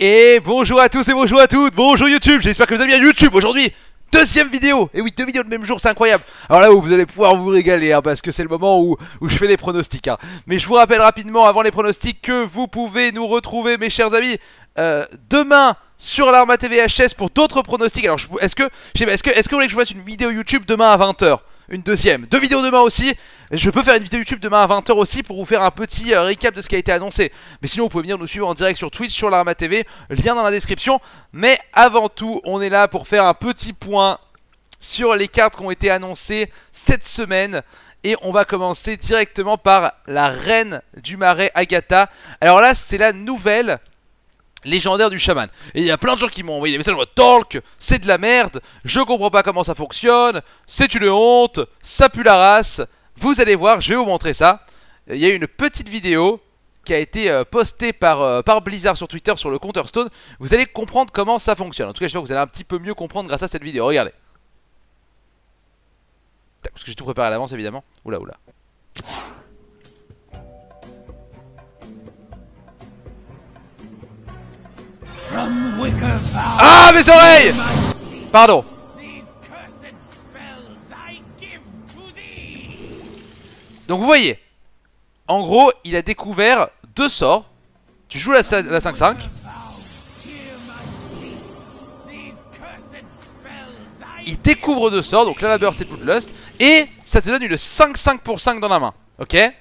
Et bonjour à tous et bonjour à toutes, bonjour YouTube, j'espère que vous allez bien YouTube aujourd'hui Deuxième vidéo Et oui, deux vidéos le même jour, c'est incroyable Alors là, vous allez pouvoir vous régaler, hein, parce que c'est le moment où, où, je fais les pronostics. Hein. Mais je vous rappelle rapidement, avant les pronostics, que vous pouvez nous retrouver, mes chers amis, euh, demain sur l'Arma TVHS pour d'autres pronostics. Alors, est-ce que, est -ce que, est -ce que vous voulez que je fasse une vidéo YouTube demain à 20h Une deuxième. Deux vidéos demain aussi, je peux faire une vidéo YouTube demain à 20h aussi pour vous faire un petit euh, récap de ce qui a été annoncé. Mais sinon, vous pouvez venir nous suivre en direct sur Twitch, sur l'Arma TV, lien dans la description. Mais avant tout, on est là pour faire un petit point sur les cartes qui ont été annoncées cette semaine. Et on va commencer directement par la reine du marais, Agatha. Alors là, c'est la nouvelle légendaire du chaman. Et il y a plein de gens qui m'ont envoyé des messages en mode Talk, c'est de la merde, je comprends pas comment ça fonctionne, c'est une honte, ça pue la race. Vous allez voir, je vais vous montrer ça. Il y a une petite vidéo qui a été euh, postée euh, par, Blizzard sur Twitter sur le compteur Stone. Vous allez comprendre comment ça fonctionne. En tout cas, j'espère que vous allez un petit peu mieux comprendre grâce à cette vidéo. Regardez. Parce que j'ai tout préparé à l'avance, évidemment. Oula, oula. Ah, mes oreilles Pardon Donc vous voyez, en gros, il a découvert deux sorts. Tu joues la 5-5. Il découvre deux sorts, donc là la burst et Bloodlust. Et ça te donne une 5-5 pour 5 dans la main. Ok Et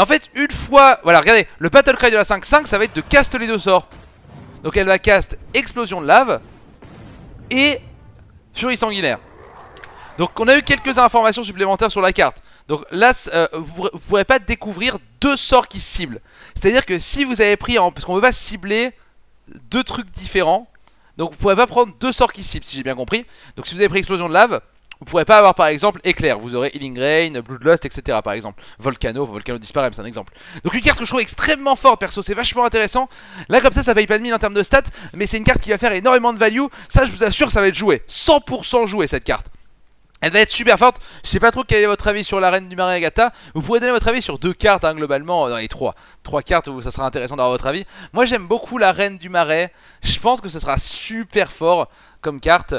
en fait, une fois. Voilà, regardez, le Battle Cry de la 5-5, ça va être de cast les deux sorts. Donc elle va cast Explosion de lave et Furie sanguinaire. Donc on a eu quelques informations supplémentaires sur la carte. Donc là, euh, vous ne pourrez pas découvrir deux sorts qui ciblent. C'est-à-dire que si vous avez pris, en, parce qu'on ne veut pas cibler deux trucs différents, donc vous ne pourrez pas prendre deux sorts qui ciblent, si j'ai bien compris. Donc si vous avez pris Explosion de lave, vous ne pourrez pas avoir par exemple Éclair, vous aurez Healing Rain, Bloodlust, etc. par exemple. Volcano, Volcano disparaît, c'est un exemple. Donc une carte que je trouve extrêmement forte perso, c'est vachement intéressant. Là comme ça, ça paye pas de mille en termes de stats, mais c'est une carte qui va faire énormément de value. Ça, je vous assure, ça va être joué. 100% joué cette carte. Elle va être super forte. Je sais pas trop quel est votre avis sur la reine du marais Agatha. Vous pouvez donner votre avis sur deux cartes hein, globalement. Euh, dans les trois. Trois cartes où ça sera intéressant d'avoir votre avis. Moi j'aime beaucoup la reine du marais. Je pense que ce sera super fort comme carte.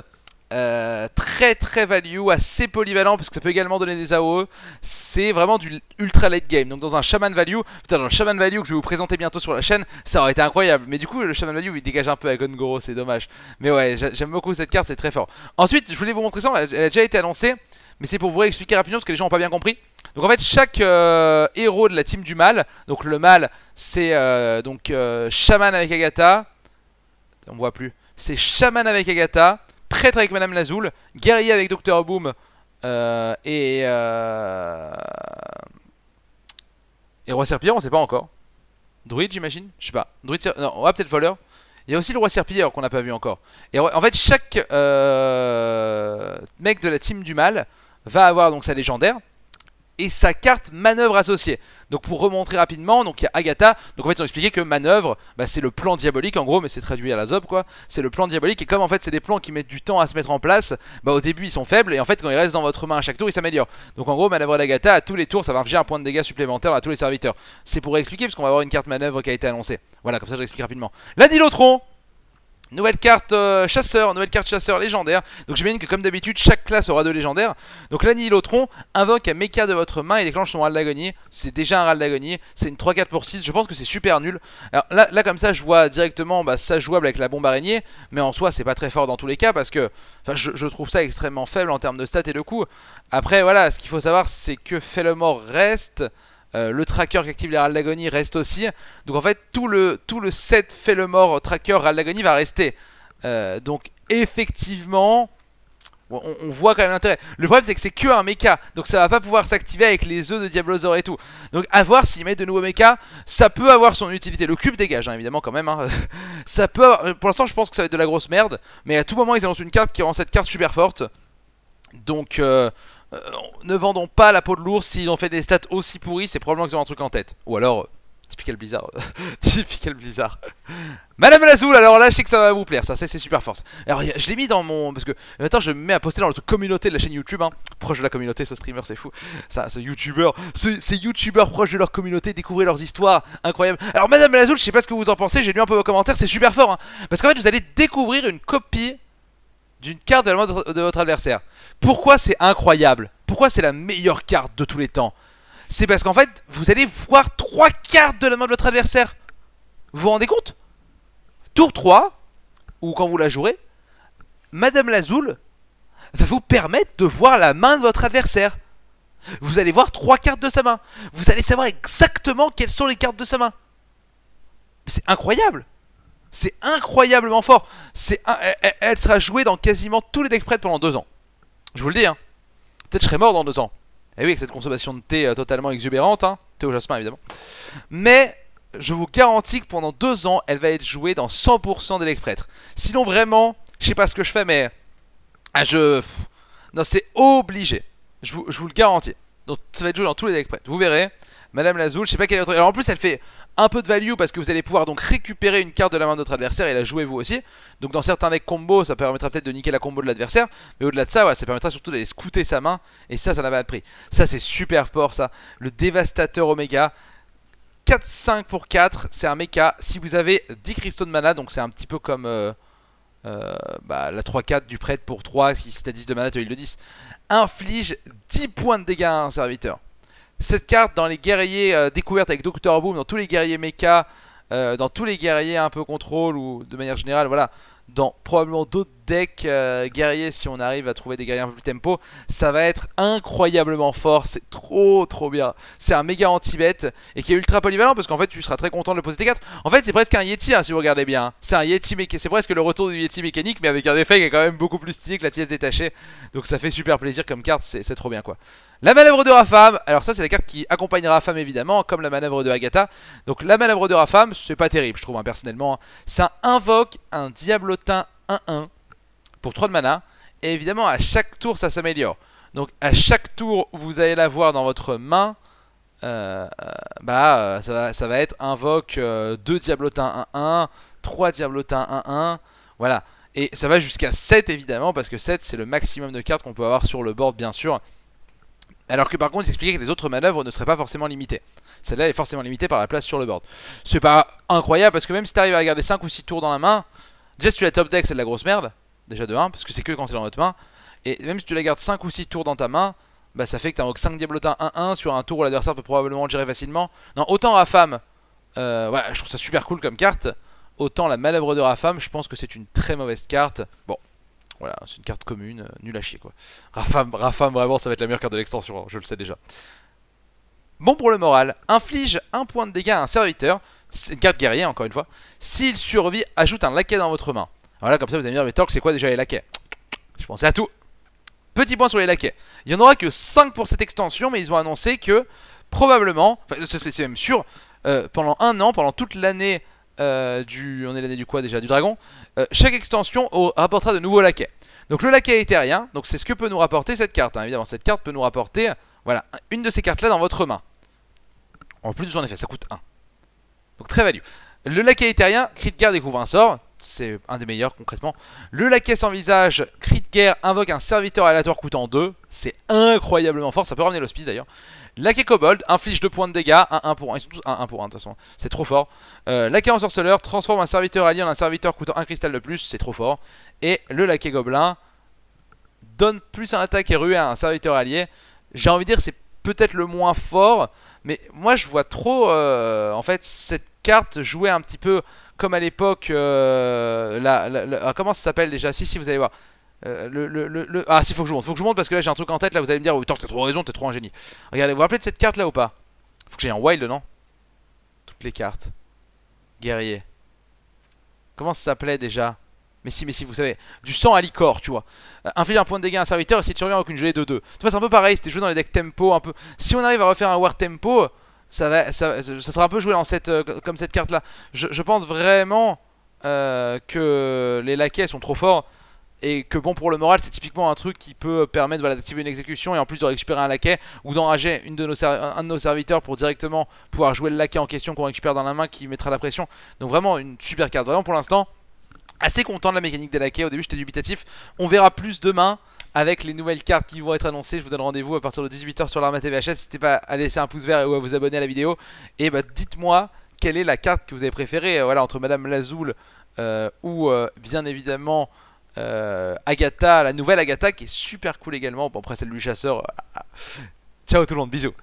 Euh, très très value, assez polyvalent parce que ça peut également donner des AOE. C'est vraiment du ultra late game. Donc dans un Shaman Value, putain dans le Shaman Value que je vais vous présenter bientôt sur la chaîne, ça aurait été incroyable. Mais du coup le Shaman Value il dégage un peu à Gongoro, c'est dommage. Mais ouais, j'aime beaucoup cette carte, c'est très fort. Ensuite, je voulais vous montrer ça, elle a déjà été annoncée, mais c'est pour vous réexpliquer rapidement parce que les gens n'ont pas bien compris. Donc en fait chaque euh, héros de la team du mal, donc le mal c'est euh, donc Shaman avec Agatha, on voit plus, c'est Shaman avec Agatha, Prêtre avec Madame Lazoul, Guerrier avec Docteur Boom euh, et, euh, et Roi Serpilleur, on sait pas encore. Druid, j'imagine Je sais pas. Druid, non, on peut-être Voleur. Il y a aussi le Roi Serpilleur qu'on n'a pas vu encore. Et en fait, chaque euh, mec de la team du mal va avoir donc sa légendaire et sa carte manœuvre associée. Donc pour remontrer rapidement, donc il y a Agatha, donc en fait ils ont expliqué que manœuvre, bah, c'est le plan diabolique en gros, mais c'est traduit à la zob quoi, c'est le plan diabolique, et comme en fait c'est des plans qui mettent du temps à se mettre en place, bah au début ils sont faibles, et en fait quand ils restent dans votre main à chaque tour ils s'améliorent. Donc en gros manœuvre d'Agatha, à tous les tours ça va infliger un point de dégâts supplémentaire à tous les serviteurs. C'est pour expliquer, parce qu'on va avoir une carte manœuvre qui a été annoncée. Voilà, comme ça j'explique l'explique rapidement. La Dilotron Nouvelle carte euh, chasseur, nouvelle carte chasseur légendaire. Donc j'imagine que comme d'habitude, chaque classe aura deux légendaires. Donc l'Annihilotron invoque un mecha de votre main et déclenche son râle d'agonie. C'est déjà un râle d'agonie, c'est une 3-4 pour 6, je pense que c'est super nul. Alors là, là, comme ça je vois directement bah, ça jouable avec la bombe araignée, mais en soi c'est pas très fort dans tous les cas parce que je, je trouve ça extrêmement faible en termes de stats et de coups Après voilà, ce qu'il faut savoir c'est que Felomor reste... Euh, le tracker qui active les d'agonie reste aussi. Donc en fait, tout le, tout le set fait le mort tracker d'agonie va rester. Euh, donc effectivement, on, voit quand même l'intérêt. Le problème c'est que c'est que un mecha, donc ça va pas pouvoir s'activer avec les œufs de Diablosaur et tout. Donc à voir s'ils mettent de nouveaux mechas, ça peut avoir son utilité. Le cube dégage hein, évidemment quand même. Hein. ça peut Pour l'instant je pense que ça va être de la grosse merde, mais à tout moment ils annoncent une carte qui rend cette carte super forte. Donc, euh, euh, ne vendons pas la peau de l'ours s'ils ont fait des stats aussi pourries, c'est probablement qu'ils ont un truc en tête. Ou alors, euh, typical Blizzard. typical Blizzard. Madame Lazoul, alors là, je sais que ça va vous plaire, ça, c'est super force. Alors, je l'ai mis dans mon. Parce que maintenant, je me mets à poster dans notre communauté de la chaîne YouTube. Hein. Proche de la communauté, ce streamer, c'est fou. Ça, ce youtubeur, ces youtubeurs proches de leur communauté, découvrir leurs histoires, incroyable. Alors, Madame Lazoul, je sais pas ce que vous en pensez, j'ai lu un peu vos commentaires, c'est super fort. Hein. Parce qu'en fait, vous allez découvrir une copie d'une carte de la main de votre adversaire. Pourquoi c'est incroyable Pourquoi c'est la meilleure carte de tous les temps C'est parce qu'en fait, vous allez voir trois cartes de la main de votre adversaire. Vous vous rendez compte Tour 3, ou quand vous la jouerez, Madame Lazoul va vous permettre de voir la main de votre adversaire. Vous allez voir trois cartes de sa main. Vous allez savoir exactement quelles sont les cartes de sa main. C'est incroyable c'est incroyablement fort. C'est Elle sera jouée dans quasiment tous les decks prêtres pendant deux ans. Je vous le dis, hein. Peut-être je serai mort dans deux ans. Et eh oui, avec cette consommation de thé euh, totalement exubérante, hein. Thé au jasmin, évidemment. Mais je vous garantis que pendant deux ans, elle va être jouée dans 100% des decks prêtres. Sinon, vraiment, je sais pas ce que je fais, mais. Ah, je. Non, c'est obligé. Je vous, je vous, le garantis. Donc, ça va être joué dans tous les decks prêtres. Vous verrez. Madame Lazoul, je sais pas quelle est Alors en plus elle fait un peu de value parce que vous allez pouvoir donc récupérer une carte de la main de votre adversaire et la jouer vous aussi. Donc dans certains decks combo, ça permettra peut-être de niquer la combo de l'adversaire, mais au-delà de ça, ça permettra surtout d'aller scouter sa main et ça, ça n'a pas de prix. Ça c'est super fort ça. Le dévastateur Omega, 4-5 pour 4, c'est un mecha. Si vous avez 10 cristaux de mana, donc c'est un petit peu comme euh, euh, bah, la 3-4 du prêtre pour 3, si t'as 10 de mana, tu as le 10. Inflige 10 points de dégâts à un serviteur. Cette carte dans les guerriers euh, découvertes avec Dr Boom, dans tous les guerriers mecha, euh, dans tous les guerriers un peu contrôle ou de manière générale, voilà, dans probablement d'autres deck euh, guerrier, si on arrive à trouver des guerriers un peu plus tempo, ça va être incroyablement fort. C'est trop trop bien. C'est un méga anti bête et qui est ultra polyvalent parce qu'en fait tu seras très content de le poser tes 4 En fait c'est presque un Yeti hein, si vous regardez bien. C'est un Yeti C'est presque le retour du Yeti mécanique mais avec un effet qui est quand même beaucoup plus stylé que la pièce détachée. Donc ça fait super plaisir comme carte, c'est trop bien quoi. La manœuvre de Rafam, alors ça c'est la carte qui accompagne Rafam évidemment, comme la manœuvre de Agatha. Donc la manœuvre de Rafam, c'est pas terrible je trouve hein, personnellement. Hein. Ça invoque un Diablotin 1-1 pour 3 de mana. Et évidemment, à chaque tour, ça s'améliore. Donc à chaque tour, où vous allez l'avoir dans votre main. Euh, euh, bah, euh, ça va, être invoque 2 diablotins 1-1, 3 diablotins 1-1. Voilà. Et ça va jusqu'à 7 évidemment, parce que 7 c'est le maximum de cartes qu'on peut avoir sur le board bien sûr. Alors que par contre, il s'expliquait que les autres manœuvres ne seraient pas forcément limitées. Celle-là est forcément limitée par la place sur le board. C'est pas incroyable parce que même si t'arrives à garder 5 ou 6 tours dans la main, déjà si tu la top deck, c'est de la grosse merde déjà de 1, parce que c'est que quand c'est dans votre main. Et même si tu la gardes 5 ou 6 tours dans ta main, bah ça fait que t'as moins 5 diablotins 1-1 sur un tour où l'adversaire peut probablement gérer facilement. Non, autant Rafam, euh, ouais, je trouve ça super cool comme carte. Autant la manœuvre de Rafam, je pense que c'est une très mauvaise carte. Bon, voilà, c'est une carte commune, euh, nul à chier quoi. Rafam, Rafam, vraiment, ça va être la meilleure carte de l'extension, hein, je le sais déjà. Bon pour le moral, inflige un point de dégâts à un serviteur, c'est une carte guerrier encore une fois. S'il survit, ajoute un laquais dans votre main. Voilà, comme ça vous allez me dire, mais Torque, c'est quoi déjà les laquais Je pensais à tout. Petit point sur les laquais. Il n'y en aura que 5 pour cette extension, mais ils ont annoncé que probablement, enfin, c'est même sûr, euh, pendant un an, pendant toute l'année euh, du. On est l'année du quoi déjà Du dragon. Euh, chaque extension rapportera de nouveaux laquais. Donc le laquais éthérien, donc c'est ce que peut nous rapporter cette carte. Hein. Évidemment, cette carte peut nous rapporter, voilà, une de ces cartes-là dans votre main. En plus en effet, ça coûte 1. Donc très value. Le laquais éthérien, crit découvre un sort c'est un des meilleurs concrètement. Le laquais sans visage, de guerre, invoque un serviteur aléatoire coûtant 2. C'est incroyablement fort, ça peut ramener l'hospice d'ailleurs. Laquais kobold, inflige 2 points de dégâts, 1 pour 1. Ils sont tous 1 1 pour 1 de toute façon, c'est trop fort. Euh, laquais ensorceleur, transforme un serviteur allié en un serviteur coûtant un cristal de plus, c'est trop fort. Et le laquais gobelin, donne plus un attaque et ruée à un serviteur allié. J'ai envie de dire, c'est peut-être le moins fort. Mais moi je vois trop euh, en fait cette carte jouer un petit peu comme à l'époque, euh, la, ah, comment ça s'appelle déjà Si, si, vous allez voir. Euh, le, le, le, ah si faut que je monte, faut que je monte parce que là j'ai un truc en tête là vous allez me dire oh, t'as trop raison, t'es trop un génie Regardez, vous vous rappelez de cette carte là ou pas Faut que j'ai un wild non Toutes les cartes Guerrier Comment ça s'appelait déjà mais si, mais si, vous savez, du sang à licor, tu vois. Euh, inflige un point de dégâts à un serviteur et si tu reviens avec une gelée de 2. Tu vois, c'est un peu pareil, c'était joué dans les decks tempo, un peu. Si on arrive à refaire un war tempo, ça sera un peu joué euh, comme cette carte là. Je, pense vraiment euh, que les laquais sont trop forts et que bon pour le moral c'est typiquement un truc qui peut permettre d'activer une exécution et en plus de récupérer un laquais ou d'enrager un de nos serviteurs pour directement pouvoir jouer le laquais en question qu'on récupère dans la main qui mettra la pression donc vraiment une super carte vraiment pour l'instant assez content de la mécanique des laquais au début j'étais dubitatif on verra plus demain avec les nouvelles cartes qui vont être annoncées. Je vous donne rendez-vous à partir de 18h sur l'Arma TVHS. N'hésitez pas à laisser un pouce vert ou à vous abonner à la vidéo. Et bah dites-moi quelle est la carte que vous avez préférée euh, voilà, entre Madame Lazoul euh, ou euh, bien évidemment Agatha, la nouvelle Agatha qui est super cool également. Bon après celle du chasseur. Ah, ah. Ciao tout le monde, bisous